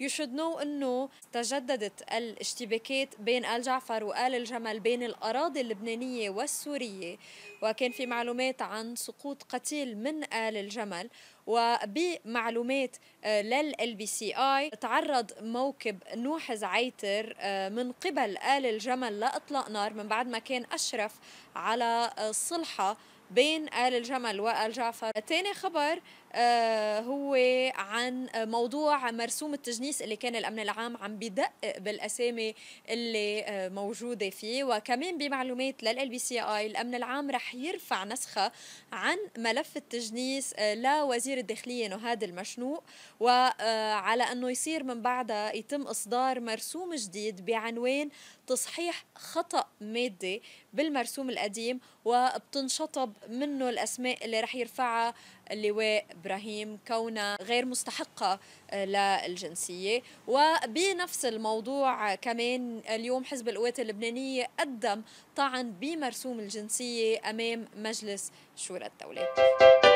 يو شود نو انه تجددت الاشتباكات بين ال جعفر وال الجمل بين الاراضي اللبنانيه والسوريه وكان في معلومات عن سقوط قتيل من ال الجمل وبمعلومات لل بي سي اي تعرض موكب نوح زعيتر آه، من قبل ال الجمل لاطلاق نار من بعد ما كان اشرف على آه، صلحه بين ال الجمل وال جعفر. ثاني خبر آه، هو عن موضوع مرسوم التجنيس اللي كان الامن العام عم بدقق بالاسامي اللي موجوده فيه وكمان بمعلومات للال بي سي اي الامن العام رح يرفع نسخه عن ملف التجنيس لوزير الداخليه نهاد المشنوق وعلى انه يصير من بعدها يتم اصدار مرسوم جديد بعنوان تصحيح خطا مادي بالمرسوم القديم وبتنشطب منه الاسماء اللي رح يرفعها اللواء ابراهيم كونها غير مستحقه آه، للجنسيه وبنفس الموضوع كمان اليوم حزب القوات اللبنانيه قدم طعن بمرسوم الجنسيه امام مجلس شورى الدوله